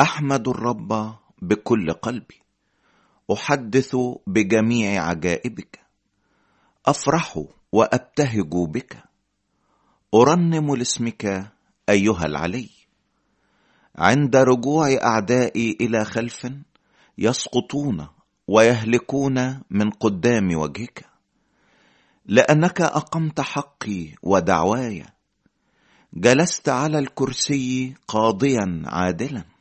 احمد الرب بكل قلبي احدث بجميع عجائبك افرح وابتهج بك ارنم لاسمك ايها العلي عند رجوع اعدائي الى خلف يسقطون ويهلكون من قدام وجهك لانك اقمت حقي ودعواي جلست على الكرسي قاضيا عادلا